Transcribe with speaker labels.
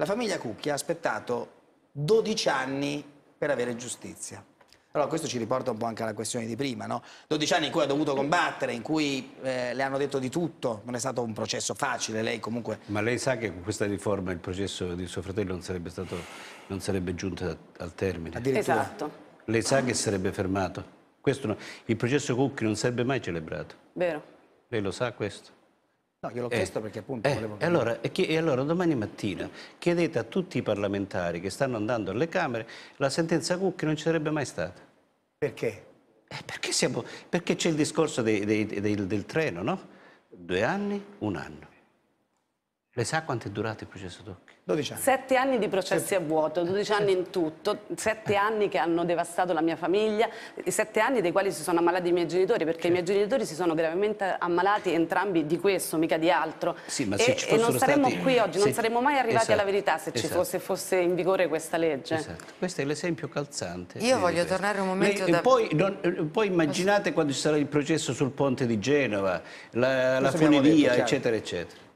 Speaker 1: La famiglia Cucchi ha aspettato 12 anni per avere giustizia. Allora questo ci riporta un po' anche alla questione di prima, no? 12 anni in cui ha dovuto combattere, in cui eh, le hanno detto di tutto, non è stato un processo facile, lei comunque...
Speaker 2: Ma lei sa che con questa riforma il processo di suo fratello non sarebbe, stato, non sarebbe giunto al termine? Esatto. Lei sa che sarebbe fermato? No, il processo Cucchi non sarebbe mai celebrato. Vero. Lei lo sa questo? No, gliel'ho eh, chiesto perché appunto eh, volevo... E allora, e allora domani mattina chiedete a tutti i parlamentari che stanno andando alle Camere la sentenza Cucchi non ci sarebbe mai stata. Perché? Eh, perché c'è il discorso dei, dei, dei, del, del treno, no? Due anni, un anno. Le sa quanto è durato il processo Tocchi? 12 anni.
Speaker 3: Sette anni di processi sette. a vuoto, 12 anni in tutto, sette anni che hanno devastato la mia famiglia, sette anni dei quali si sono ammalati i miei genitori, perché certo. i miei genitori si sono gravemente ammalati entrambi di questo, mica di altro. Sì, ma se e, ci e non saremmo stati... qui oggi, se... non saremmo mai arrivati esatto. alla verità se, esatto. fosse, fosse, in vigore questa legge. Esatto.
Speaker 2: Questo è l'esempio calzante. Io voglio questo. tornare un momento Lei, da... Poi, non, poi immaginate quando ci sarà il processo sul ponte di Genova, la, la funivia, eccetera, eccetera.